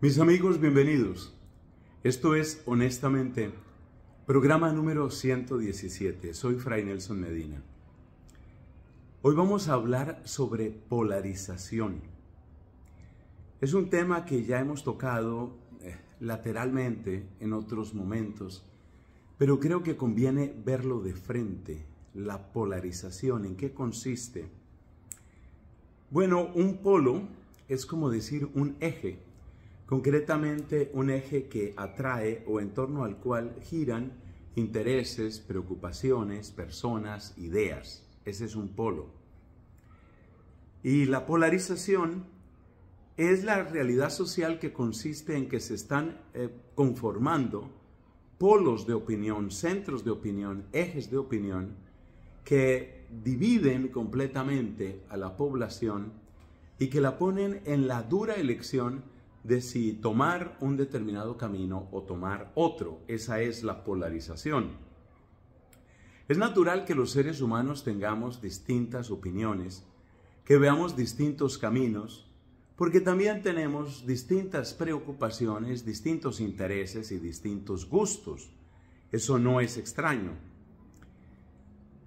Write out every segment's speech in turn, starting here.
Mis amigos, bienvenidos. Esto es Honestamente, programa número 117. Soy Fray Nelson Medina. Hoy vamos a hablar sobre polarización. Es un tema que ya hemos tocado eh, lateralmente en otros momentos, pero creo que conviene verlo de frente, la polarización, en qué consiste. Bueno, un polo es como decir un eje concretamente un eje que atrae o en torno al cual giran intereses, preocupaciones, personas, ideas. Ese es un polo. Y la polarización es la realidad social que consiste en que se están eh, conformando polos de opinión, centros de opinión, ejes de opinión, que dividen completamente a la población y que la ponen en la dura elección de si tomar un determinado camino o tomar otro. Esa es la polarización. Es natural que los seres humanos tengamos distintas opiniones, que veamos distintos caminos, porque también tenemos distintas preocupaciones, distintos intereses y distintos gustos. Eso no es extraño.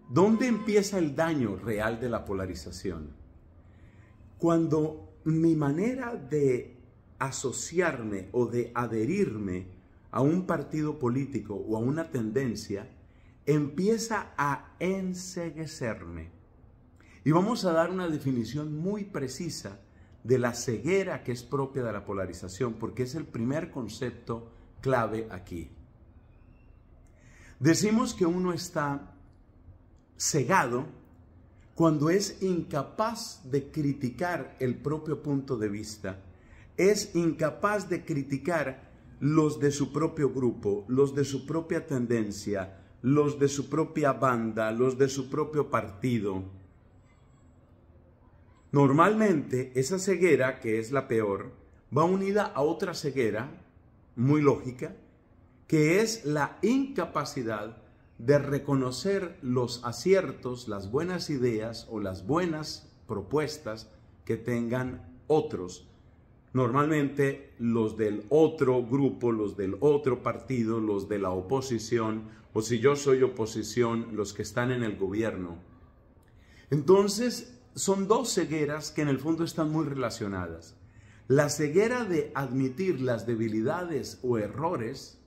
¿Dónde empieza el daño real de la polarización? Cuando mi manera de asociarme o de adherirme a un partido político o a una tendencia, empieza a enseguecerme. Y vamos a dar una definición muy precisa de la ceguera que es propia de la polarización, porque es el primer concepto clave aquí. Decimos que uno está cegado cuando es incapaz de criticar el propio punto de vista es incapaz de criticar los de su propio grupo, los de su propia tendencia, los de su propia banda, los de su propio partido. Normalmente esa ceguera, que es la peor, va unida a otra ceguera, muy lógica, que es la incapacidad de reconocer los aciertos, las buenas ideas o las buenas propuestas que tengan otros Normalmente los del otro grupo, los del otro partido, los de la oposición, o si yo soy oposición, los que están en el gobierno. Entonces, son dos cegueras que en el fondo están muy relacionadas. La ceguera de admitir las debilidades o errores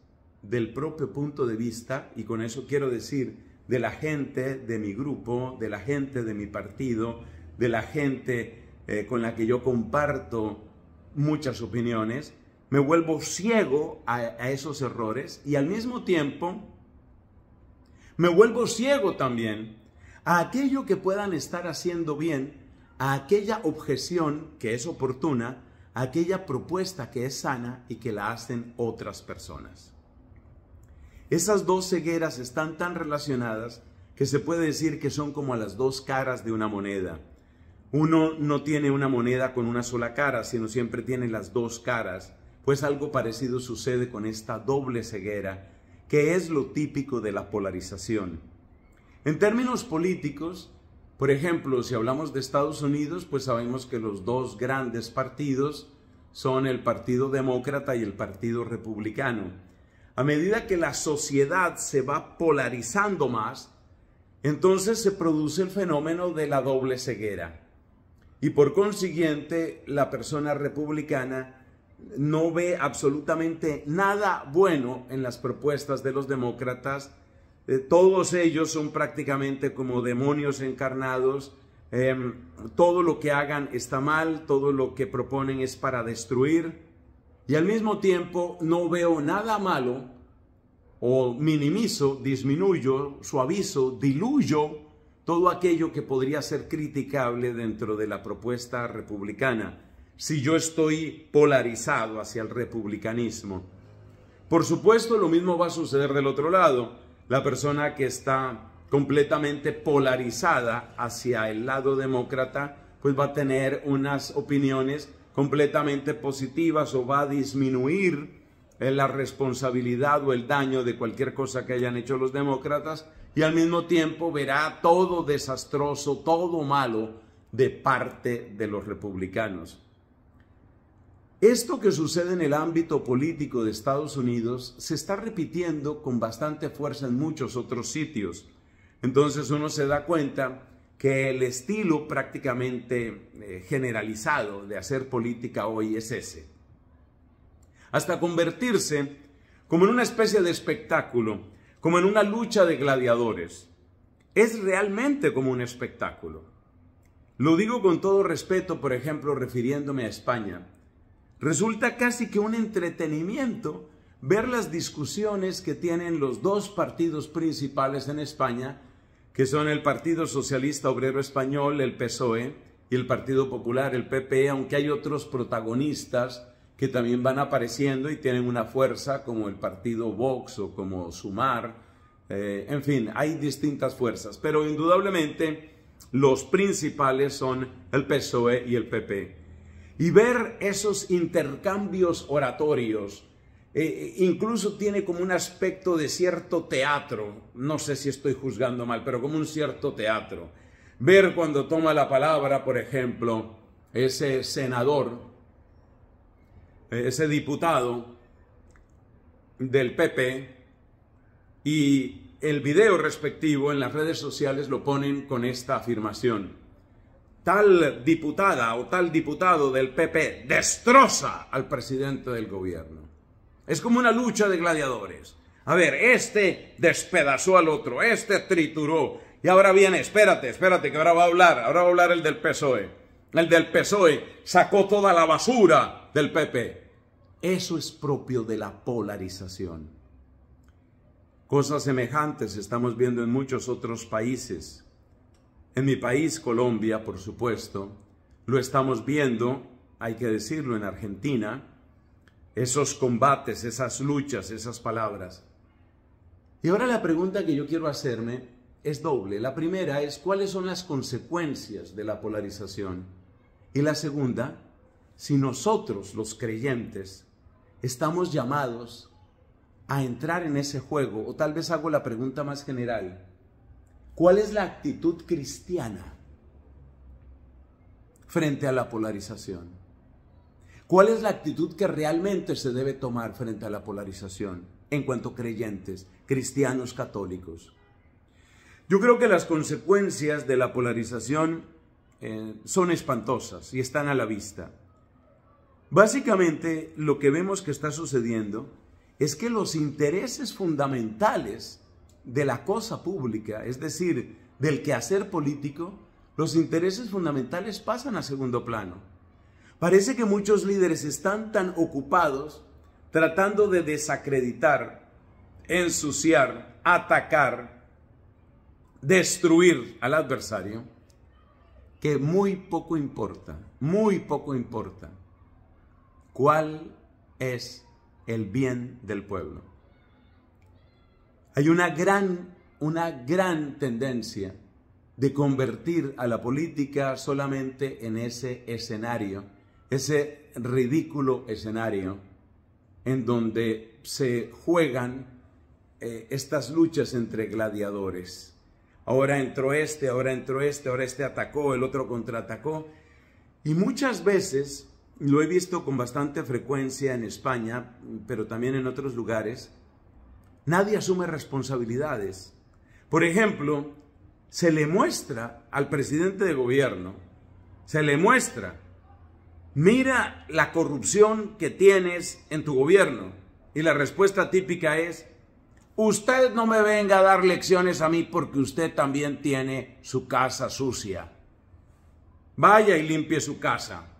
del propio punto de vista, y con eso quiero decir de la gente de mi grupo, de la gente de mi partido, de la gente eh, con la que yo comparto muchas opiniones, me vuelvo ciego a, esos errores y al mismo tiempo me vuelvo ciego también a aquello que puedan estar haciendo bien, a aquella objeción que es oportuna, a aquella propuesta que es sana y que la hacen otras personas. Esas dos cegueras están tan relacionadas que se puede decir que son como las dos caras de una moneda. Uno no tiene una moneda con una sola cara, sino siempre tiene las dos caras, pues algo parecido sucede con esta doble ceguera, que es lo típico de la polarización. En términos políticos, por ejemplo, si hablamos de Estados Unidos, pues sabemos que los dos grandes partidos son el Partido Demócrata y el Partido Republicano. A medida que la sociedad se va polarizando más, entonces se produce el fenómeno de la doble ceguera. Y por consiguiente, la persona republicana no ve absolutamente nada bueno en las propuestas de los demócratas. Eh, todos ellos son prácticamente como demonios encarnados. Em, todo lo que hagan está mal, todo lo que proponen es para destruir. Y al mismo tiempo no veo nada malo o minimizo, disminuyo, suavizo, diluyo todo aquello que podría ser criticable dentro de la propuesta republicana, si yo estoy polarizado hacia el republicanismo. Por supuesto, lo mismo va a suceder del otro lado. La persona que está completamente polarizada hacia el lado demócrata, pues va a tener unas opiniones completamente positivas o va a disminuir eh, la responsabilidad o el daño de cualquier cosa que hayan hecho los demócratas y al mismo tiempo verá todo desastroso, todo malo de parte de los republicanos. Esto que sucede en el ámbito político de Estados Unidos se está repitiendo con bastante fuerza en muchos otros sitios. Entonces uno se da cuenta que el estilo prácticamente eh, generalizado de hacer política hoy es ese. Hasta convertirse como en una especie de espectáculo como en una lucha de gladiadores. Es realmente como un espectáculo. Lo digo con todo respeto, por ejemplo, refiriéndome a España. Resulta casi que un entretenimiento ver las discusiones que tienen los dos partidos principales en España, que son el Partido Socialista Obrero Español, el PSOE, y el Partido Popular, el PP, e, aunque hay otros protagonistas que también van apareciendo y tienen una fuerza como el partido Vox o como Sumar. Eh, en fin, hay distintas fuerzas, pero indudablemente los principales son el PSOE y el PP. Y ver esos intercambios oratorios, eh, eh, incluso tiene como un aspecto de cierto teatro, no sé si estoy juzgando mal, pero como un cierto teatro. Ver cuando toma la palabra, por ejemplo, ese senador eh, ese diputado del PP y el video respectivo en las redes sociales lo ponen con esta afirmación. Tal diputada o tal diputado del PP destroza al presidente del gobierno. Es como una lucha de gladiadores. A ver, este despedazó al otro, este trituró. Y ahora viene, espérate, espérate, que ahora va a hablar, ahora va a hablar el del PSOE. El del PSOE sacó toda la basura del PP. Eso es propio de la polarización. Cosas semejantes estamos viendo en muchos otros países. En mi país, Colombia, por supuesto, lo estamos viendo, hay que decirlo, en Argentina, esos combates, esas luchas, esas palabras. Y ahora la pregunta que yo quiero hacerme es doble. La primera es cuáles son las consecuencias de la polarización. Y la segunda, si nosotros los creyentes estamos llamados a entrar en ese juego? O tal vez hago la pregunta más general. ¿Cuál es la actitud cristiana frente a la polarización? ¿Cuál es la actitud que realmente se debe tomar frente a la polarización en cuanto creyentes, cristianos católicos? Yo creo que las consecuencias de la polarización eh, son espantosas y están a la vista. Básicamente lo que vemos que está sucediendo es que los intereses fundamentales de la cosa pública, es decir, del quehacer político, los intereses fundamentales pasan a segundo plano. Parece que muchos líderes están tan ocupados tratando de desacreditar, ensuciar, atacar, destruir al adversario, que muy poco importa, muy poco importa cuál es el bien del pueblo. Hay una gran, una gran tendencia de convertir a la política solamente en ese escenario, ese ridículo escenario en donde se juegan eh, estas luchas entre gladiadores. Ahora entró este, ahora entró este, ahora este atacó, el otro contraatacó. Y muchas veces lo he visto con bastante frecuencia en España, pero también en otros lugares. Nadie asume responsabilidades. Por ejemplo, se le muestra al presidente de gobierno, se le muestra, mira la corrupción que tienes en tu gobierno. Y la respuesta típica es, usted no me venga a dar lecciones a mí porque usted también tiene su casa sucia. Vaya y limpie su casa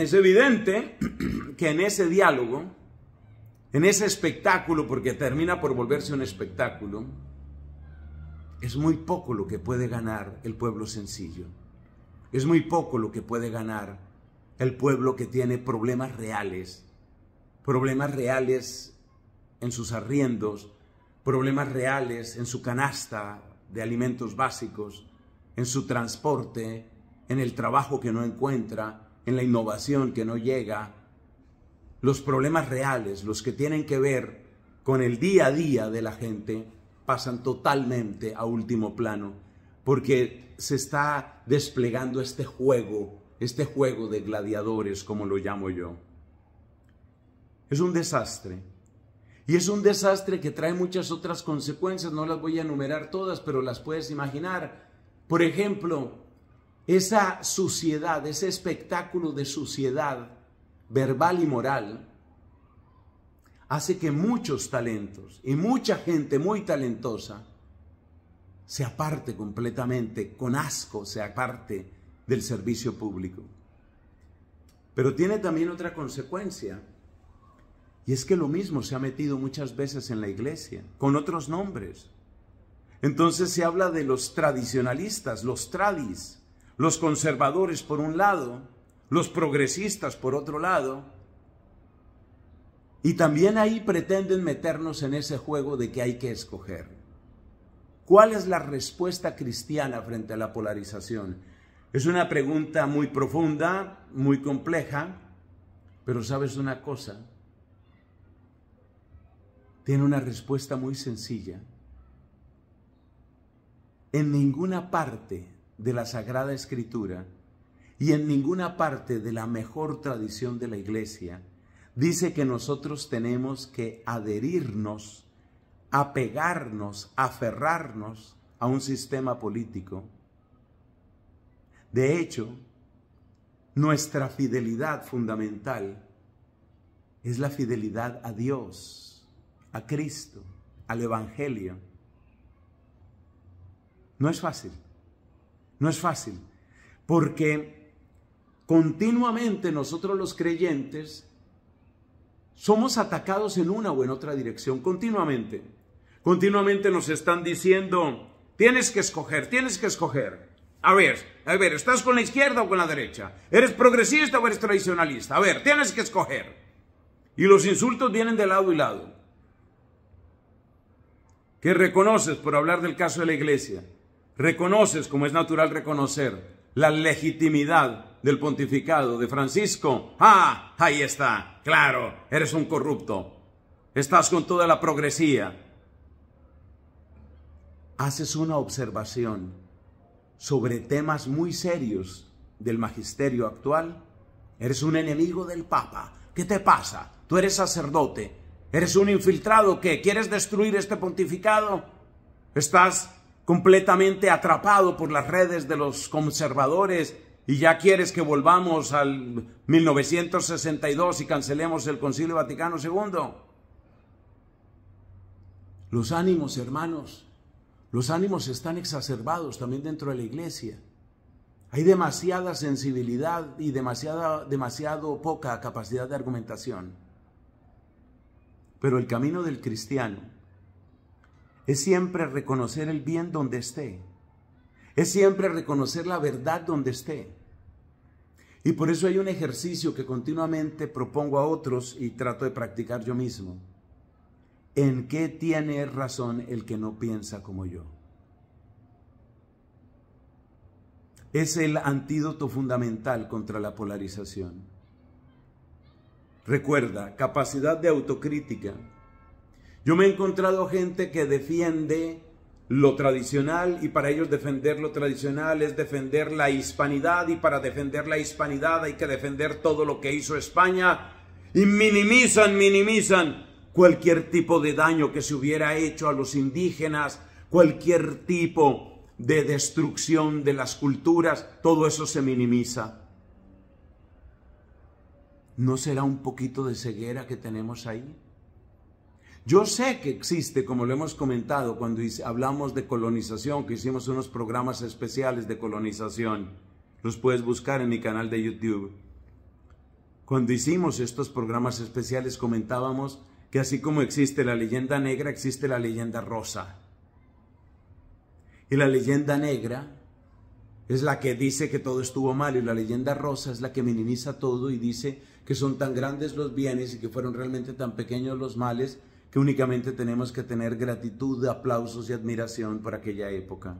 es evidente que en ese diálogo, en ese espectáculo, porque termina por volverse un espectáculo, es muy poco lo que puede ganar el pueblo sencillo. Es muy poco lo que puede ganar el pueblo que tiene problemas reales, problemas reales en sus arriendos, problemas reales en su canasta de alimentos básicos, en su transporte, en el trabajo que no encuentra, en la innovación que no llega, los problemas reales, los que tienen que ver con el día a día de la gente, pasan totalmente a último plano, porque se está desplegando este juego, este juego de gladiadores, como lo llamo yo. Es un desastre. Y es un desastre que trae muchas otras consecuencias, no las voy a enumerar todas, pero las puedes imaginar. Por ejemplo, esa suciedad, ese espectáculo de suciedad verbal y moral, hace que muchos talentos y mucha gente muy talentosa se aparte completamente, con asco se aparte del servicio público. Pero tiene también otra consecuencia, y es que lo mismo se ha metido muchas veces en la iglesia, con otros nombres. Entonces se habla de los tradicionalistas, los tradis, los conservadores por un lado, los progresistas por otro lado, y también ahí pretenden meternos en ese juego de que hay que escoger. ¿Cuál es la respuesta cristiana frente a la polarización? Es una pregunta muy profunda, muy compleja, pero sabes una cosa, tiene una respuesta muy sencilla. En ninguna parte de la Sagrada Escritura y en ninguna parte de la mejor tradición de la iglesia dice que nosotros tenemos que adherirnos, apegarnos, aferrarnos a un sistema político. De hecho, nuestra fidelidad fundamental es la fidelidad a Dios, a Cristo, al Evangelio. No es fácil. No es fácil, porque continuamente nosotros los creyentes somos atacados en una o en otra dirección, continuamente. Continuamente nos están diciendo, tienes que escoger, tienes que escoger. A ver, a ver, ¿estás con la izquierda o con la derecha? ¿Eres progresista o eres tradicionalista? A ver, tienes que escoger. Y los insultos vienen de lado y lado. ¿Qué reconoces por hablar del caso de la iglesia? reconoces, como es natural reconocer, la legitimidad del pontificado de Francisco. Ah, ahí está, claro, eres un corrupto, estás con toda la progresía. Haces una observación sobre temas muy serios del magisterio actual. Eres un enemigo del Papa. ¿Qué te pasa? Tú eres sacerdote. Eres un infiltrado que quieres destruir este pontificado. Estás completamente atrapado por las redes de los conservadores y ya quieres que volvamos al 1962 y cancelemos el Concilio Vaticano II. Los ánimos, hermanos, los ánimos están exacerbados también dentro de la iglesia. Hay demasiada sensibilidad y demasiada, demasiado poca capacidad de argumentación. Pero el camino del cristiano es siempre reconocer el bien donde esté. Es siempre reconocer la verdad donde esté. Y por eso hay un ejercicio que continuamente propongo a otros y trato de practicar yo mismo. ¿En qué tiene razón el que no piensa como yo? Es el antídoto fundamental contra la polarización. Recuerda, capacidad de autocrítica, yo me he encontrado gente que defiende lo tradicional y para ellos defender lo tradicional es defender la hispanidad y para defender la hispanidad hay que defender todo lo que hizo España y minimizan, minimizan cualquier tipo de daño que se hubiera hecho a los indígenas, cualquier tipo de destrucción de las culturas, todo eso se minimiza. ¿No será un poquito de ceguera que tenemos ahí? Yo sé que existe, como lo hemos comentado cuando hablamos de colonización, que hicimos unos programas especiales de colonización. Los puedes buscar en mi canal de YouTube. Cuando hicimos estos programas especiales comentábamos que así como existe la leyenda negra, existe la leyenda rosa. Y la leyenda negra es la que dice que todo estuvo mal y la leyenda rosa es la que minimiza todo y dice que son tan grandes los bienes y que fueron realmente tan pequeños los males que únicamente tenemos que tener gratitud, aplausos y admiración por aquella época.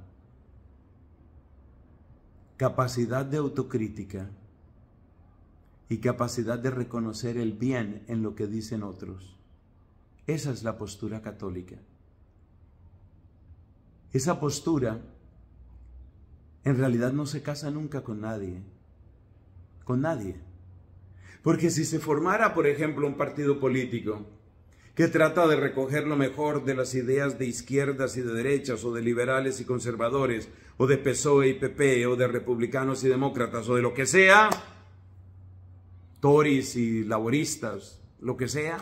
Capacidad de autocrítica y capacidad de reconocer el bien en lo que dicen otros. Esa es la postura católica. Esa postura en realidad no se casa nunca con nadie. Con nadie. Porque si se formara, por ejemplo, un partido político, que trata de recoger lo mejor de las ideas de izquierdas y de derechas, o de liberales y conservadores, o de PSOE y PP, o de republicanos y demócratas, o de lo que sea, Tories y laboristas, lo que sea.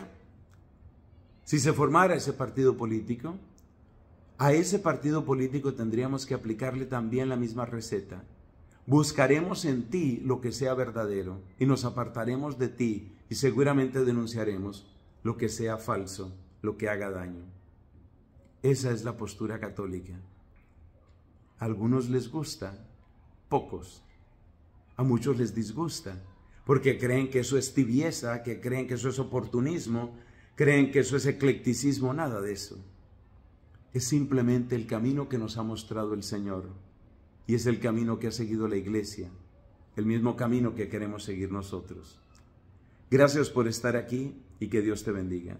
Si se formara ese partido político, a ese partido político tendríamos que aplicarle también la misma receta. Buscaremos en ti lo que sea verdadero y nos apartaremos de ti y seguramente denunciaremos lo que sea falso, lo que haga daño. Esa es la postura católica. A algunos les gusta, pocos. A muchos les disgusta, porque creen que eso es tibieza, que creen que eso es oportunismo, creen que eso es eclecticismo, nada de eso. Es simplemente el camino que nos ha mostrado el Señor y es el camino que ha seguido la iglesia, el mismo camino que queremos seguir nosotros. Gracias por estar aquí y que Dios te bendiga.